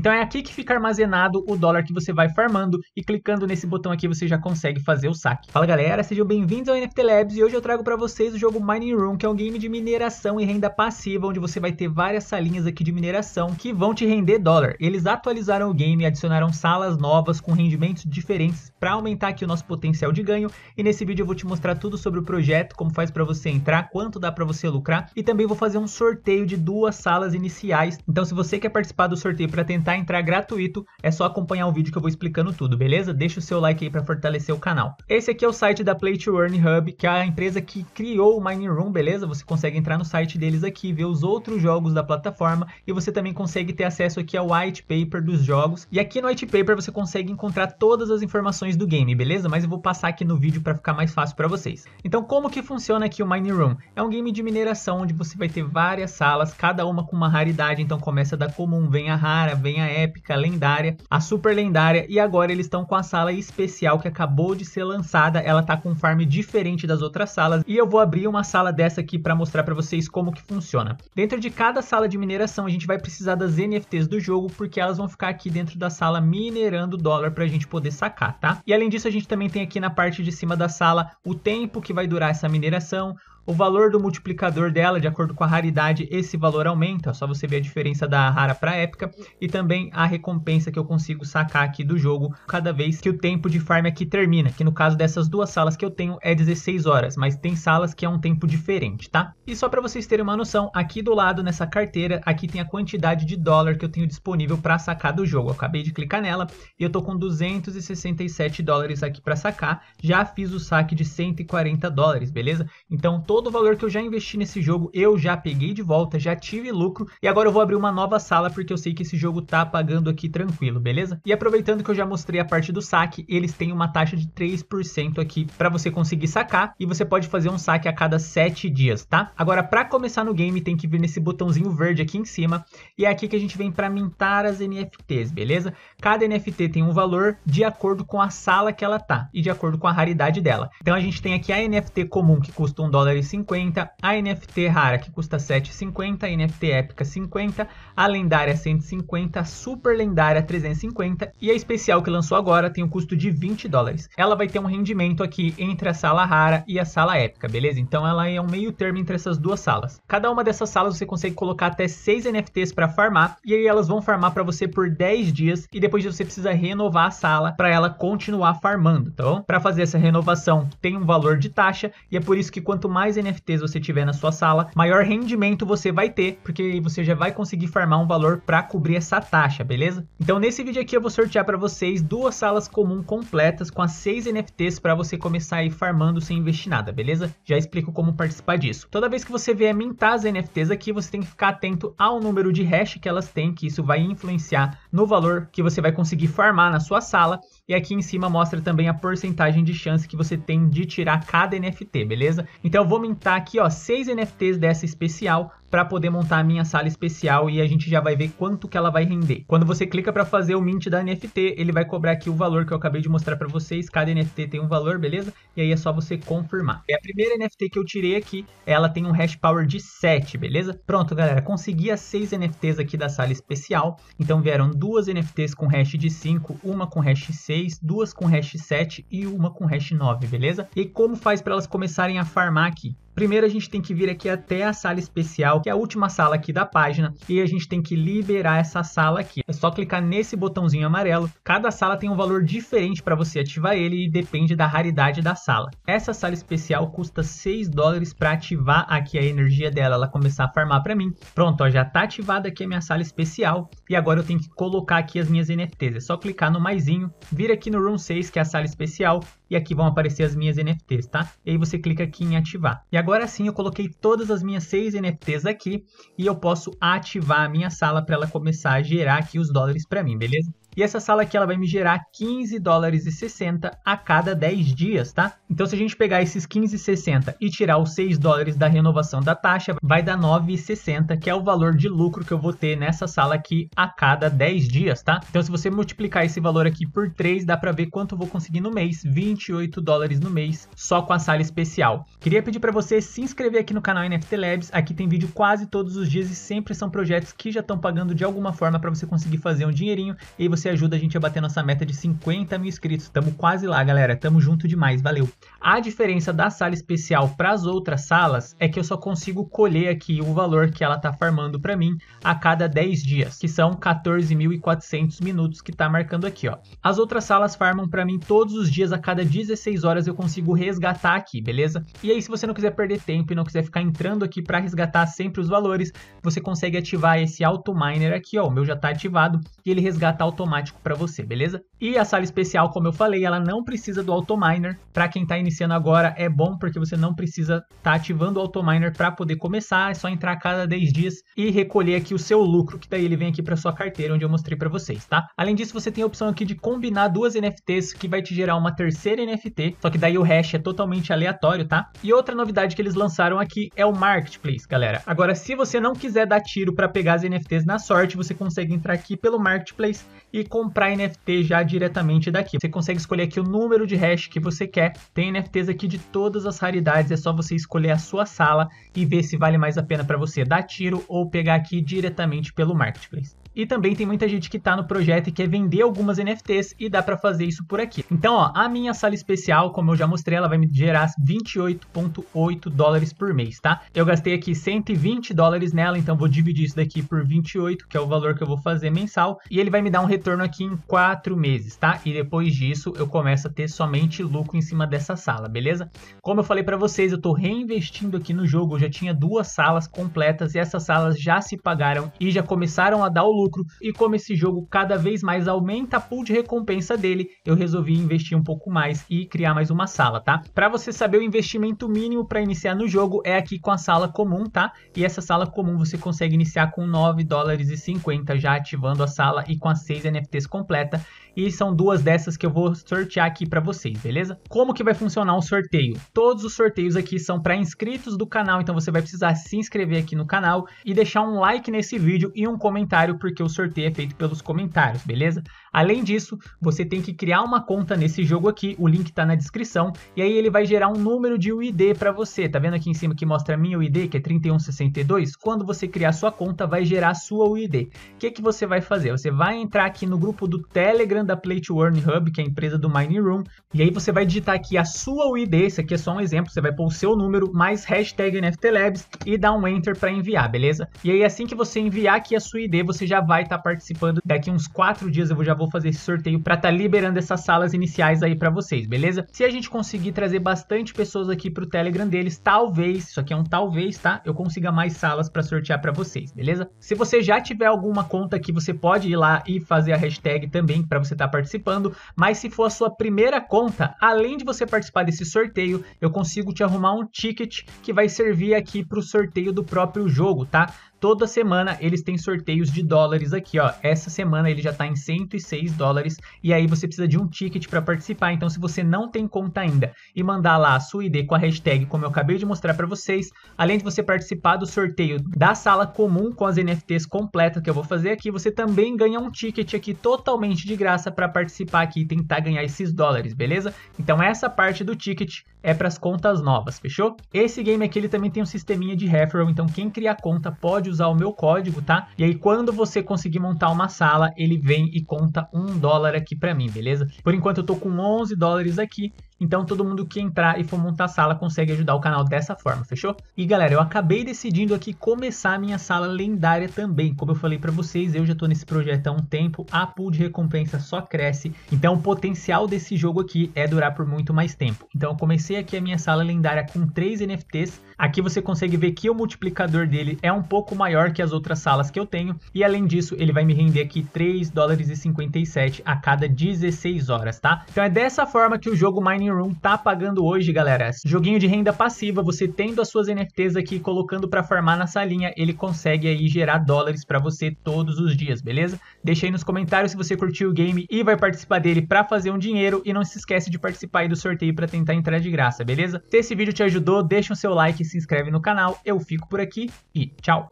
Então é aqui que fica armazenado o dólar que você vai farmando e clicando nesse botão aqui você já consegue fazer o saque. Fala galera, sejam bem-vindos ao NFT Labs e hoje eu trago para vocês o jogo Mining Room, que é um game de mineração e renda passiva, onde você vai ter várias salinhas aqui de mineração que vão te render dólar. Eles atualizaram o game e adicionaram salas novas com rendimentos diferentes para aumentar aqui o nosso potencial de ganho e nesse vídeo eu vou te mostrar tudo sobre o projeto, como faz para você entrar, quanto dá para você lucrar e também vou fazer um sorteio de duas salas iniciais. Então se você quer participar do sorteio para tentar tentar entrar gratuito, é só acompanhar o vídeo que eu vou explicando tudo, beleza? Deixa o seu like aí para fortalecer o canal. Esse aqui é o site da Play to Earn Hub, que é a empresa que criou o Mining Room, beleza? Você consegue entrar no site deles aqui, ver os outros jogos da plataforma e você também consegue ter acesso aqui ao white paper dos jogos. E aqui no white paper você consegue encontrar todas as informações do game, beleza? Mas eu vou passar aqui no vídeo para ficar mais fácil para vocês. Então, como que funciona aqui o Mining Room? É um game de mineração onde você vai ter várias salas, cada uma com uma raridade, então começa da comum, vem a rara, vem vem a épica, a lendária, a super lendária e agora eles estão com a sala especial que acabou de ser lançada. Ela tá com um farm diferente das outras salas e eu vou abrir uma sala dessa aqui para mostrar para vocês como que funciona. Dentro de cada sala de mineração a gente vai precisar das NFTs do jogo porque elas vão ficar aqui dentro da sala minerando dólar para a gente poder sacar, tá? E além disso a gente também tem aqui na parte de cima da sala o tempo que vai durar essa mineração, o valor do multiplicador dela, de acordo com a raridade, esse valor aumenta, só você ver a diferença da rara para épica e também a recompensa que eu consigo sacar aqui do jogo cada vez que o tempo de farm aqui termina, que no caso dessas duas salas que eu tenho é 16 horas, mas tem salas que é um tempo diferente, tá? E só para vocês terem uma noção, aqui do lado nessa carteira, aqui tem a quantidade de dólar que eu tenho disponível para sacar do jogo. Eu acabei de clicar nela e eu tô com 267 dólares aqui para sacar. Já fiz o saque de 140 dólares, beleza? Então todo o valor que eu já investi nesse jogo, eu já peguei de volta, já tive lucro e agora eu vou abrir uma nova sala porque eu sei que esse jogo tá pagando aqui tranquilo, beleza? E aproveitando que eu já mostrei a parte do saque, eles têm uma taxa de 3% aqui para você conseguir sacar e você pode fazer um saque a cada 7 dias, tá? Agora para começar no game tem que vir nesse botãozinho verde aqui em cima e é aqui que a gente vem para mintar as NFTs, beleza? Cada NFT tem um valor de acordo com a sala que ela tá e de acordo com a raridade dela. Então a gente tem aqui a NFT comum que custa 1 dólar 2,50, a NFT rara que custa 7,50, a NFT épica 50, a lendária 150, a super lendária 350 e a especial que lançou agora tem um custo de 20 dólares. Ela vai ter um rendimento aqui entre a sala rara e a sala épica, beleza? Então ela é um meio termo entre essas duas salas. Cada uma dessas salas você consegue colocar até 6 NFTs para farmar e aí elas vão farmar para você por 10 dias e depois você precisa renovar a sala para ela continuar farmando, tá bom? Para fazer essa renovação tem um valor de taxa e é por isso que quanto mais mais NFTs você tiver na sua sala, maior rendimento você vai ter, porque você já vai conseguir farmar um valor para cobrir essa taxa, beleza? Então nesse vídeo aqui eu vou sortear para vocês duas salas comum completas com as seis NFTs para você começar a ir farmando sem investir nada, beleza? Já explico como participar disso. Toda vez que você vier mintar as NFTs aqui, você tem que ficar atento ao número de hash que elas têm, que isso vai influenciar no valor que você vai conseguir farmar na sua sala e aqui em cima mostra também a porcentagem de chance que você tem de tirar cada NFT, beleza? Então eu vou mintar aqui, ó, 6 NFTs dessa especial para poder montar a minha sala especial e a gente já vai ver quanto que ela vai render. Quando você clica para fazer o mint da NFT, ele vai cobrar aqui o valor que eu acabei de mostrar para vocês, cada NFT tem um valor, beleza? E aí é só você confirmar. É a primeira NFT que eu tirei aqui, ela tem um hash power de 7, beleza? Pronto, galera, consegui as 6 NFTs aqui da sala especial, então vieram duas NFTs com hash de 5, uma com hash 6, duas com hash 7 e uma com hash 9, beleza? E como faz para elas começarem a farmar aqui? Primeiro a gente tem que vir aqui até a sala especial, que é a última sala aqui da página, e a gente tem que liberar essa sala aqui. É só clicar nesse botãozinho amarelo. Cada sala tem um valor diferente para você ativar ele e depende da raridade da sala. Essa sala especial custa 6 dólares para ativar aqui a energia dela, ela começar a farmar para mim. Pronto, ó, já tá ativada aqui a minha sala especial e agora eu tenho que colocar aqui as minhas NFTs. É só clicar no maisinho, vir aqui no Room 6, que é a sala especial, e aqui vão aparecer as minhas NFTs, tá? E aí você clica aqui em ativar. E agora sim eu coloquei todas as minhas seis NFTs aqui e eu posso ativar a minha sala para ela começar a gerar aqui os dólares para mim, beleza? E essa sala aqui ela vai me gerar 15 dólares e 60 a cada 10 dias, tá? Então se a gente pegar esses 15,60 e tirar os 6 dólares da renovação da taxa, vai dar 9,60, que é o valor de lucro que eu vou ter nessa sala aqui a cada 10 dias, tá? Então se você multiplicar esse valor aqui por 3, dá para ver quanto eu vou conseguir no mês, 28 dólares no mês, só com a sala especial. Queria pedir para você se inscrever aqui no canal NFT Labs, aqui tem vídeo quase todos os dias e sempre são projetos que já estão pagando de alguma forma para você conseguir fazer um dinheirinho e você você ajuda a gente a bater nossa meta de 50 mil inscritos. Tamo quase lá, galera. Tamo junto demais, valeu. A diferença da sala especial para as outras salas é que eu só consigo colher aqui o valor que ela tá farmando para mim a cada 10 dias, que são 14.400 minutos que tá marcando aqui, ó. As outras salas farmam para mim todos os dias, a cada 16 horas eu consigo resgatar aqui, beleza? E aí, se você não quiser perder tempo e não quiser ficar entrando aqui para resgatar sempre os valores, você consegue ativar esse auto miner aqui, ó. O meu já tá ativado e ele resgata automaticamente automático para você, beleza? E a sala especial, como eu falei, ela não precisa do AutoMiner. Para quem está iniciando agora, é bom porque você não precisa estar tá ativando o AutoMiner para poder começar. É só entrar a cada 10 dias e recolher aqui o seu lucro, que daí ele vem aqui para sua carteira, onde eu mostrei para vocês, tá? Além disso, você tem a opção aqui de combinar duas NFTs, que vai te gerar uma terceira NFT, só que daí o hash é totalmente aleatório, tá? E outra novidade que eles lançaram aqui é o Marketplace, galera. Agora, se você não quiser dar tiro para pegar as NFTs na sorte, você consegue entrar aqui pelo Marketplace e e comprar NFT já diretamente daqui. Você consegue escolher aqui o número de hash que você quer. Tem NFTs aqui de todas as raridades, é só você escolher a sua sala e ver se vale mais a pena para você dar tiro ou pegar aqui diretamente pelo marketplace. E também tem muita gente que está no projeto e quer vender algumas NFTs e dá para fazer isso por aqui. Então, ó, a minha sala especial, como eu já mostrei, ela vai me gerar 28.8 dólares por mês, tá? Eu gastei aqui 120 dólares nela, então vou dividir isso daqui por 28, que é o valor que eu vou fazer mensal, e ele vai me dar um retorno aqui em 4 meses, tá? E depois disso, eu começo a ter somente lucro em cima dessa sala, beleza? Como eu falei para vocês, eu estou reinvestindo aqui no jogo, eu já tinha duas salas completas e essas salas já se pagaram e já começaram a dar o lucro, e como esse jogo cada vez mais aumenta a pool de recompensa dele, eu resolvi investir um pouco mais e criar mais uma sala, tá? Para você saber o investimento mínimo para iniciar no jogo é aqui com a sala comum, tá? E essa sala comum você consegue iniciar com 9 dólares e 50 já ativando a sala e com as 6 NFTs completa, e são duas dessas que eu vou sortear aqui para vocês, beleza? Como que vai funcionar o sorteio? Todos os sorteios aqui são para inscritos do canal, então você vai precisar se inscrever aqui no canal e deixar um like nesse vídeo e um comentário porque porque o sorteio é feito pelos comentários, beleza? Além disso, você tem que criar uma conta nesse jogo aqui, o link está na descrição, e aí ele vai gerar um número de UID para você. Tá vendo aqui em cima que mostra a minha UID, que é 3162? Quando você criar sua conta, vai gerar a sua UID. O que, que você vai fazer? Você vai entrar aqui no grupo do Telegram da Play to Earn Hub, que é a empresa do Mining Room, e aí você vai digitar aqui a sua UID, esse aqui é só um exemplo, você vai pôr o seu número, mais hashtag NFTLabs e dar um Enter para enviar, beleza? E aí assim que você enviar aqui a sua ID, você já vai estar tá participando. Daqui uns 4 dias eu vou já vou fazer esse sorteio para estar tá liberando essas salas iniciais aí para vocês, beleza? Se a gente conseguir trazer bastante pessoas aqui para o Telegram deles, talvez, isso aqui é um talvez, tá? Eu consiga mais salas para sortear para vocês, beleza? Se você já tiver alguma conta aqui, você pode ir lá e fazer a hashtag também para você estar tá participando, mas se for a sua primeira conta, além de você participar desse sorteio, eu consigo te arrumar um ticket que vai servir aqui para o sorteio do próprio jogo, tá? Toda semana eles têm sorteios de dólares aqui, ó. Essa semana ele já está em 106 dólares e aí você precisa de um ticket para participar. Então, se você não tem conta ainda e mandar lá a sua ID com a hashtag, como eu acabei de mostrar para vocês, além de você participar do sorteio da sala comum com as NFTs completas que eu vou fazer aqui, você também ganha um ticket aqui totalmente de graça para participar aqui e tentar ganhar esses dólares, beleza? Então, essa parte do ticket é para as contas novas, fechou? Esse game aqui ele também tem um sisteminha de referral, então quem criar conta pode usar o meu código, tá? E aí quando você conseguir montar uma sala, ele vem e conta um dólar aqui para mim, beleza? Por enquanto eu tô com 11 dólares aqui, então todo mundo que entrar e for montar a sala consegue ajudar o canal dessa forma, fechou? E galera, eu acabei decidindo aqui começar a minha sala lendária também. Como eu falei para vocês, eu já tô nesse projeto há um tempo, a pool de recompensa só cresce, então o potencial desse jogo aqui é durar por muito mais tempo. Então eu comecei aqui a minha sala lendária com 3 NFTs, aqui você consegue ver que o multiplicador dele é um pouco maior que as outras salas que eu tenho, e além disso ele vai me render aqui 3 dólares e 57 a cada 16 horas, tá? Então é dessa forma que o jogo Mining Room tá pagando hoje, galera. Joguinho de renda passiva, você tendo as suas NFTs aqui, colocando para farmar na salinha, ele consegue aí gerar dólares para você todos os dias, beleza? Deixa aí nos comentários se você curtiu o game e vai participar dele para fazer um dinheiro e não se esquece de participar aí do sorteio para tentar entrar de graça, beleza? Se esse vídeo te ajudou, deixa o seu like, se inscreve no canal. Eu fico por aqui e tchau.